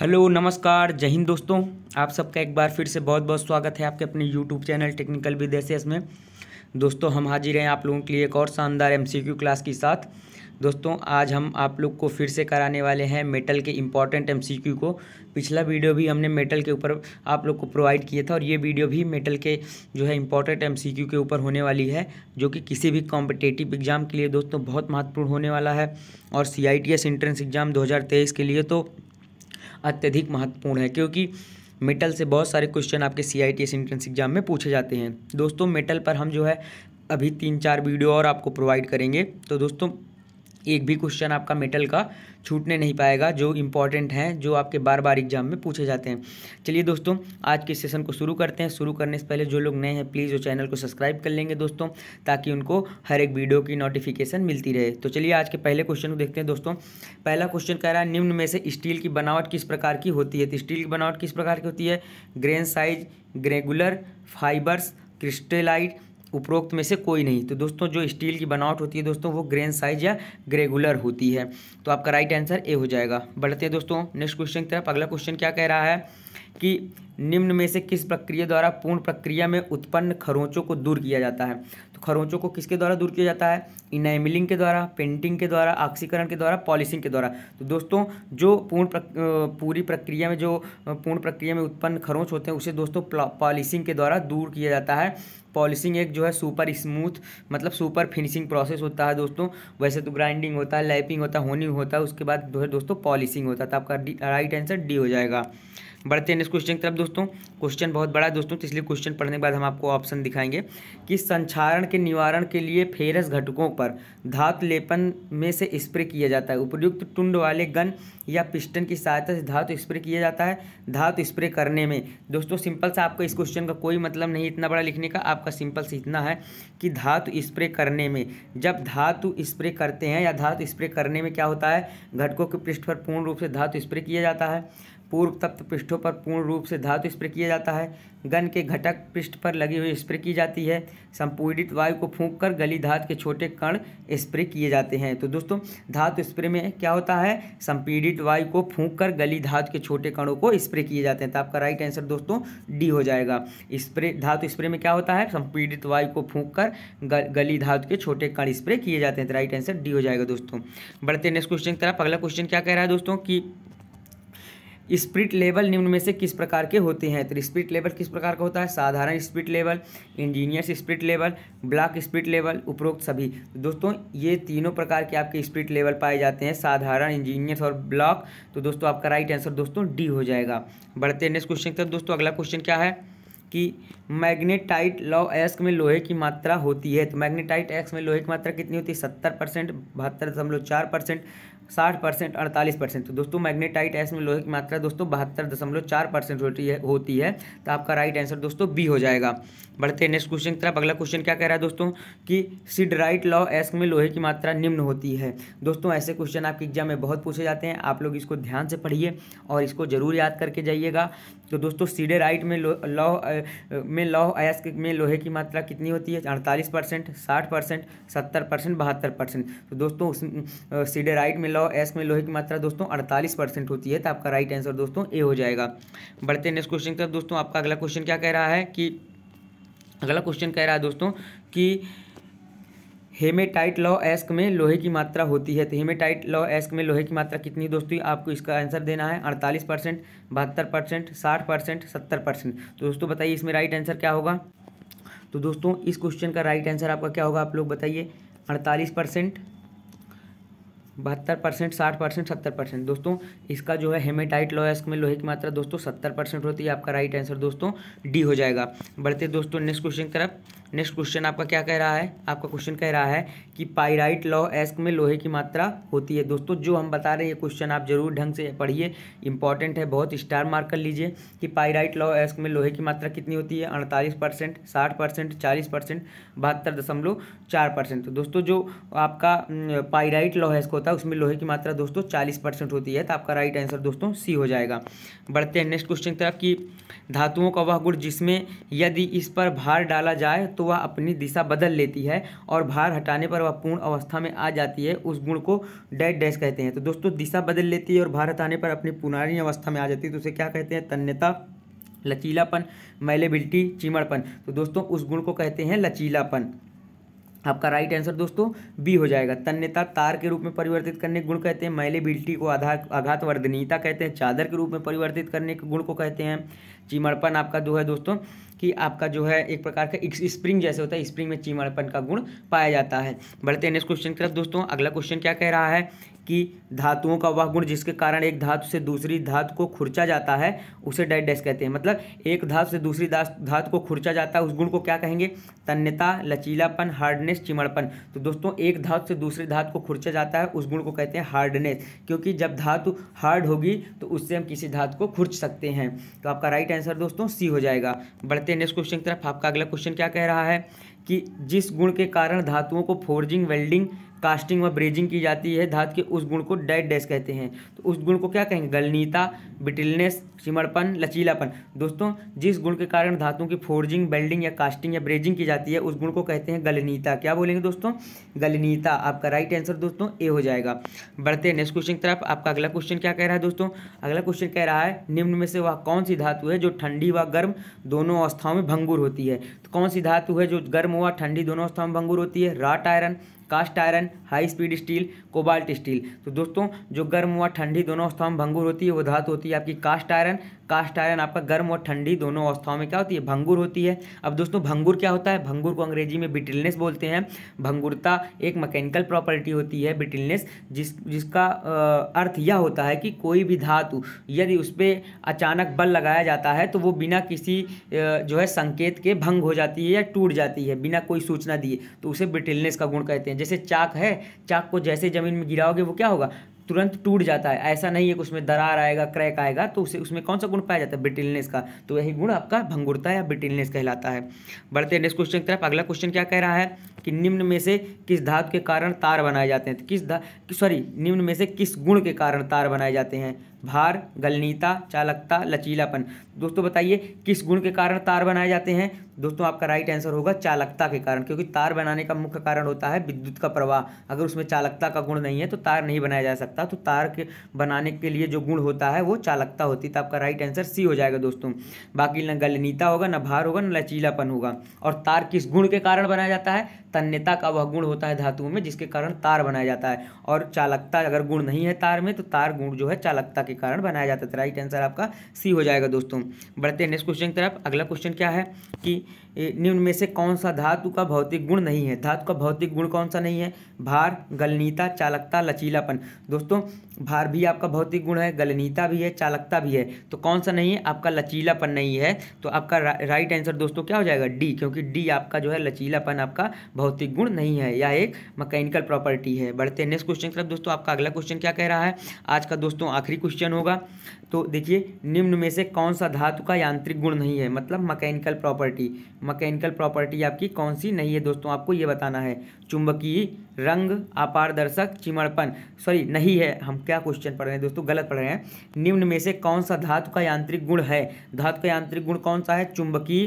hello नमस्कार जय हिंद दोस्तों आप सबका एक बार फिर से बहुत बहुत स्वागत है आपके अपने यूट्यूब चैनल टेक्निकल विदेश में दोस्तों हम हाजिर हैं आप लोगों के लिए एक और शानदार एमसीक्यू क्लास के साथ दोस्तों आज हम आप लोग को फिर से कराने वाले हैं मेटल के इम्पॉर्टेंट एमसीक्यू को पिछला वीडियो भी हमने मेटल के ऊपर आप लोग को प्रोवाइड किया था और ये वीडियो भी मेटल के जो है इम्पॉर्टेंट एमसीक्यू के ऊपर होने वाली है जो कि किसी भी कॉम्पिटेटिव एग्ज़ाम के लिए दोस्तों बहुत महत्वपूर्ण होने वाला है और सी आई एंट्रेंस एग्ज़ाम दो के लिए तो अत्यधिक महत्वपूर्ण है क्योंकि मेटल से बहुत सारे क्वेश्चन आपके C I T S entrance exam में पूछे जाते हैं दोस्तों मेटल पर हम जो है अभी तीन चार वीडियो और आपको प्रोवाइड करेंगे तो दोस्तों एक भी क्वेश्चन आपका मेटल का छूटने नहीं पाएगा जो इम्पॉर्टेंट हैं जो आपके बार बार एग्जाम में पूछे जाते हैं चलिए दोस्तों आज के सेशन को शुरू करते हैं शुरू करने से पहले जो लोग नए हैं प्लीज़ वो चैनल को सब्सक्राइब कर लेंगे दोस्तों ताकि उनको हर एक वीडियो की नोटिफिकेशन मिलती रहे तो चलिए आज के पहले क्वेश्चन को देखते हैं दोस्तों पहला क्वेश्चन कह रहा है निम्न में से स्टील की बनावट किस प्रकार की होती है तो स्टील की बनावट किस प्रकार की होती है grain size granular fibres crystallite उपरोक्त में से कोई नहीं तो दोस्तों जो स्टील की बनावट होती है दोस्तों वो ग्रेन साइज या ग्रेगुलर होती है तो आपका राइट आंसर ए हो जाएगा बढ़ते हैं दोस्तों नेक्स्ट क्वेश्चन की तरफ अगला क्वेश्चन क्या कह रहा है कि निम्न में से किस प्रक्रिया द्वारा पूर्ण प्रक्रिया में उत्पन्न खरोंचों को दूर किया जाता है तो खरोंचों को किसके द्वारा दूर किया जाता है इनाइमिलिंग के द्वारा पेंटिंग के द्वारा ऑक्सीकरण के द्वारा पॉलिशिंग के द्वारा तो दोस्तों जो पूर्ण प्रक, पूरी प्रक्रिया में जो पूर्ण प्रक्रिया में उत्पन्न खरोंच होते हैं उसे दोस्तों पॉलिशिंग के द्वारा दूर किया जाता है पॉलिशिंग एक जो है सुपर स्मूथ मतलब सुपर फिनिशिंग प्रोसेस होता है दोस्तों वैसे तो ग्राइंडिंग होता है लैपिंग होता है होनिंग होता है उसके बाद जो है दोस्तों पॉलिशिंग होता है तो आपका राइट आंसर डी हो जाएगा बढ़ते हैं नेक्स्ट क्वेश्चन की तरफ दोस्तों क्वेश्चन बहुत बड़ा है दोस्तों तो इसलिए क्वेश्चन पढ़ने के बाद हम आपको ऑप्शन दिखाएंगे कि संचारण के निवारण के लिए फेरस घटकों पर धातु लेपन में से स्प्रे किया जाता है उपयुक्त टुंड वाले गन या पिस्टन की सहायता से धातु स्प्रे किया जाता है धातु स्प्रे करने में दोस्तों सिंपल सा आपका इस क्वेश्चन का कोई मतलब नहीं इतना बड़ा लिखने का आपका सिंपल से इतना है कि धातु स्प्रे करने में जब धातु स्प्रे करते हैं या धातु स्प्रे करने में क्या होता है घटकों के पृष्ठ पर पूर्ण रूप से धातु स्प्रे किया जाता है पूर्व तप्त पृष्ठों पर पूर्ण रूप से धातु स्प्रे किया जाता है गन के घटक पृष्ठ पर लगी हुई स्प्रे की जाती है संपीड़ित वायु को फूंक कर गली धातु के छोटे कण स्प्रे किए जाते हैं तो दोस्तों धातु स्प्रे में क्या होता है संपीड़ित वायु को फूंक कर गली धातु के छोटे कणों को स्प्रे किए जाते हैं तो आपका राइट आंसर दोस्तों डी हो जाएगा स्प्रे धातु स्प्रे में क्या होता है संपीड़ित वायु को फूंक कर गली धातु के छोटे कण स्प्रे किए जाते हैं तो राइट आंसर डी हो जाएगा दोस्तों बढ़ते नेक्स्ट क्वेश्चन की तरफ अगला क्वेश्चन क्या कह रहा है दोस्तों की स्प्रिट लेवल निम्न में से किस प्रकार के होते हैं तो स्प्रिट लेवल किस प्रकार का होता है साधारण spirit level engineers spirit level block spirit level उपरोक्त सभी तो दोस्तों ये तीनों प्रकार के आपके स्प्रिट लेवल पाए जाते हैं साधारण इंजीनियर्स और ब्लॉक तो दोस्तों आपका राइट आंसर दोस्तों डी हो जाएगा बढ़ते नेक्स्ट क्वेश्चन की तरफ दोस्तों अगला क्वेश्चन क्या है कि मैग्नेटाइट लॉ एस्क में लोहे की मात्रा होती है तो मैग्नेटाइट एक्स में लोहे की मात्रा कितनी होती है सत्तर परसेंट बहत्तर दशमलव चार परसेंट साठ परसेंट अड़तालीस परसेंट तो दोस्तों मैग्नेटाइट एस में लोहे की मात्रा दोस्तों बहत्तर दशमलव चार परसेंट होती है होती है तो आपका राइट आंसर दोस्तों बी हो जाएगा बढ़ते हैं नेक्स्ट क्वेश्चन की तरफ अगला क्वेश्चन क्या कह रहा है दोस्तों कि राइट लॉ एस्क में लोहे की मात्रा निम्न होती है दोस्तों ऐसे क्वेश्चन आपके एग्जाम में बहुत पूछे जाते हैं आप लोग इसको ध्यान से पढ़िए और इसको ज़रूर याद करके जाइएगा तो दोस्तों राइट में लॉ में लॉ एस्क में लोहे की मात्रा कितनी होती है अड़तालीस परसेंट साठ परसेंट सत्तर परसेंट बहत्तर परसेंट तो दोस्तों राइट में लॉ एस में लोहे की मात्रा दोस्तों अड़तालीस परसेंट होती है तो आपका राइट आंसर दोस्तों ए हो जाएगा बढ़ते नेक्स्ट क्वेश्चन की तरफ दोस्तों आपका अगला क्वेश्चन क्या कह रहा है कि अगला क्वेश्चन कह रहा है दोस्तों कि हेमेटाइट लॉ एस्क में लोहे की मात्रा होती है तो हेमेटाइट लॉ एस्क में लोहे की मात्रा कितनी दोस्तों आपको इसका आंसर देना है अड़तालीस परसेंट बहत्तर परसेंट साठ परसेंट सत्तर परसेंट तो दोस्तों बताइए इसमें राइट आंसर क्या होगा तो दोस्तों इस क्वेश्चन का राइट आंसर आपका क्या होगा आप लोग बताइए अड़तालीस परसेंट बहत्तर परसेंट साठ परसेंट सत्तर परसेंट दोस्तों इसका जो है हेमेटाइट लोयस्क में लोहे की मात्रा दोस्तों सत्तर परसेंट होती है आपका राइट आंसर दोस्तों डी हो जाएगा बढ़ते दोस्तों नेक्स्ट क्वेश्चन की तरफ नेक्स्ट क्वेश्चन आपका क्या कह रहा है आपका क्वेश्चन कह रहा है कि पाइराइट लॉ एस्क में लोहे की मात्रा होती है दोस्तों जो हम बता रहे हैं क्वेश्चन आप जरूर ढंग से पढ़िए इंपॉर्टेंट है बहुत स्टार मार्क कर लीजिए कि पाइराइट लॉ एस्क में लोहे की मात्रा कितनी होती है अड़तालीस परसेंट साठ परसेंट चालीस परसेंट बहत्तर दशमलव चार परसेंट तो दोस्तों जो आपका पाइराइट लॉ एस्क होता है उसमें लोहे की मात्रा दोस्तों चालीस परसेंट होती है तो आपका राइट आंसर दोस्तों सी हो जाएगा बढ़ते हैं नेक्स्ट क्वेश्चन की तरफ कि धातुओं का वह गुड़ जिसमें यदि इस पर भार डाला जाए तो वह अपनी दिशा बदल लेती है और भार हटाने पर वह पूर्ण अवस्था में आ जाती है उस गुण को डैश डैश कहते हैं तो दोस्तों दिशा बदल लेती है और भार हटाने पर अपनी पुनारी अवस्था में आ जाती है तो उसे क्या कहते हैं तन्यता लचीलापन मैलेबिलिटी चिमड़पन तो दोस्तों उस गुण को कहते हैं लचीलापन आपका राइट आंसर दोस्तों बी हो जाएगा तन्यता तार के रूप में परिवर्तित करने के गुण कहते हैं मैलेबिलिटी को आधार आघात वर्धनीयता कहते हैं चादर के रूप में परिवर्तित करने के गुण को कहते हैं चिमड़पन आपका जो है दोस्तों कि आपका जो है एक प्रकार का स्प्रिंग जैसे होता है स्प्रिंग में चिमड़पन का गुण पाया जाता है बढ़ते हैं नेक्स्ट क्वेश्चन की तरफ दोस्तों अगला क्वेश्चन क्या कह रहा है कि धातुओं का वह गुण जिसके कारण एक धातु से दूसरी धातु को खुर्चा जाता है उसे डेडेस कहते हैं मतलब एक धातु से दूसरी धातु को खुर्चा जाता है उस गुण को क्या कहेंगे तन्यता लचीलापन हार्डनेस हार्डनेस चिमड़पन तो दोस्तों एक धातु से दूसरे धातु को खुरचा जाता है उस गुण को कहते हैं हार्डनेस क्योंकि जब धातु हार्ड होगी तो उससे हम किसी धातु को खुर्च सकते हैं तो आपका राइट आंसर दोस्तों सी हो जाएगा बढ़ते हैं नेक्स्ट क्वेश्चन की तरफ आपका अगला क्वेश्चन क्या कह रहा है कि जिस गुण के कारण धातुओं को फोर्जिंग वेल्डिंग कास्टिंग व ब्रेजिंग की जाती है धातु के उस गुण को डेड डैश कहते हैं तो उस गुण को क्या कहेंगे गलनीता बिटिलनेस सिमरपन लचीलापन दोस्तों जिस गुण के कारण धातुओं की फोर्जिंग बेल्डिंग या कास्टिंग या ब्रेजिंग की जाती है उस गुण को कहते हैं गलनीता क्या बोलेंगे दोस्तों गलनीता आपका राइट आंसर दोस्तों ए हो जाएगा बढ़ते हैं नेक्स्ट क्वेश्चन की तरफ आपका अगला क्वेश्चन क्या कह रहा है दोस्तों अगला क्वेश्चन कह रहा है निम्न में से वह कौन सी धातु है जो ठंडी व गर्म दोनों अवस्थाओं में भंगुर होती है तो कौन सी धातु है जो गर्म हुआ ठंडी दोनों अवस्थाओं में भंगुर होती है wrought iron cast iron high speed steel cobalt steel तो दोस्तों जो गर्म व ठंडी दोनों अवस्थाओं में भंगुर होती है वो धातु होती है आपकी कास्ट आयरन कास्ट आयरन आपका गर्म और ठंडी दोनों अवस्थाओं में क्या होती है भंगुर होती है अब दोस्तों भंगुर क्या होता है भंगुर को अंग्रेजी में बिटिलनेस बोलते हैं भंगुरता एक मैकेनिकल प्रॉपर्टी होती है बिटिलनेस जिस जिसका आ, अर्थ यह होता है कि कोई भी धातु यदि उस पर अचानक बल लगाया जाता है तो वो बिना किसी जो है संकेत के भंग हो जाती है या टूट जाती है बिना कोई सूचना दिए तो उसे बिटिलनेस का गुण कहते हैं हैं जैसे चाक है चाक को जैसे ज़मीन में गिराओगे वो क्या होगा तुरंत टूट जाता है ऐसा नहीं है कि उसमें दरार आएगा क्रैक आएगा तो उसे उसमें कौन सा गुण पाया जाता है ब्रिटिलनेस का तो यही गुण आपका भंगुरता या ब्रिटिलनेस कहलाता है बढ़ते नेक्स्ट क्वेश्चन की तरफ अगला क्वेश्चन क्या कह रहा है कि निम्न में से किस धातु के कारण तार बनाए जाते हैं तो किस धा सॉरी निम्न में से किस गुण के कारण तार बनाए जाते हैं भार गलनीता चालकता लचीलापन दोस्तों बताइए किस गुण के कारण तार बनाए जाते हैं दोस्तों आपका राइट आंसर होगा चालकता के कारण क्योंकि तार बनाने का मुख्य कारण होता है विद्युत का प्रवाह अगर उसमें चालकता का गुण नहीं है तो तार नहीं बनाया जा सकता तो तार के बनाने के लिए जो गुण होता है वो चालकता होती तो आपका राइट आंसर सी हो जाएगा दोस्तों बाकी न गलनीता होगा न भार होगा न लचीलापन होगा और तार किस गुण के कारण बनाया जाता है तन्यता का वह गुण होता है धातुओं में जिसके कारण तार बनाया जाता है और चालकता अगर गुण नहीं है तार में तो तार गुण जो है चालकता के कारण बनाया जाता था राइट आंसर आपका सी हो जाएगा दोस्तों बढ़ते हैं नेक्स्ट क्वेश्चन की तरफ अगला क्वेश्चन क्या है कि निम्न में से कौन सा धातु का भौतिक गुण नहीं है धातु का भौतिक गुण कौन सा नहीं है भार गलनीता चालकता लचीलापन दोस्तों भार भी आपका भौतिक गुण है गलनीता भी है चालकता भी है तो कौन सा नहीं है आपका लचीलापन नहीं है तो आपका रा, राइट आंसर दोस्तों क्या हो जाएगा डी क्योंकि डी आपका जो है लचीलापन आपका भौतिक गुण नहीं है यह एक मकैनिकल प्रॉपर्टी है बढ़ते नेक्स्ट क्वेश्चन की तरफ दोस्तों आपका अगला क्वेश्चन क्या कह रहा है आज का दोस्तों आखिरी क्वेश्चन होगा तो देखिए निम्न में से कौन सा धातु का यांत्रिक गुण नहीं है मतलब मकैनिकल प्रॉपर्टी मकैनिकल प्रॉपर्टी आपकी कौन सी नहीं है दोस्तों आपको ये बताना है चुंबकीय रंग अपारदर्शक चिमड़पन सॉरी नहीं है हम क्या क्वेश्चन पढ़ रहे हैं दोस्तों गलत पढ़ रहे हैं निम्न में से कौन सा धातु का यांत्रिक गुण है धातु का यांत्रिक गुण कौन सा है चुंबकीय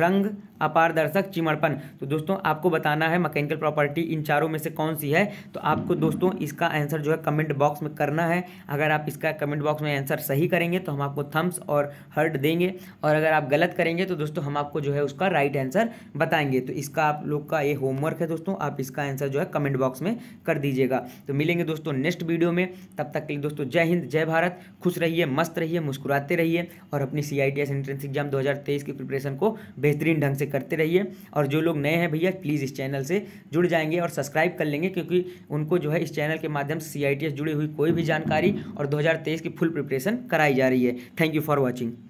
रंग अपारदर्शक चिमड़पन तो दोस्तों आपको बताना है मकैनिकल प्रॉपर्टी इन चारों में से कौन सी है तो आपको दोस्तों इसका आंसर जो है कमेंट बॉक्स में करना है अगर आप इसका कमेंट बॉक्स में आंसर सही करेंगे तो हम आपको थम्स और हर्ट देंगे और अगर आप गलत करेंगे तो दोस्तों हम आपको जो है उसका राइट आंसर बताएंगे तो इसका आप लोग का ये होमवर्क है दोस्तों आप इसका आंसर जो है कमेंट बॉक्स में कर दीजिएगा तो मिलेंगे दोस्तों नेक्स्ट वीडियो में तब तक के लिए दोस्तों जय हिंद जय भारत खुश रहिए मस्त रहिए मुस्कुराते रहिए और अपनी सी आई एंट्रेंस एग्जाम दो की प्रिपरेशन को बेहतरीन ढंग से करते रहिए और जो लोग नए हैं भैया प्लीज़ इस चैनल से जुड़ जाएंगे और सब्सक्राइब कर लेंगे क्योंकि उनको जो है इस चैनल के माध्यम से सी जुड़ी हुई कोई भी जानकारी और दो की फुल प्रिपरेशन कराई जा रही है थैंक यू फॉर वॉचिंग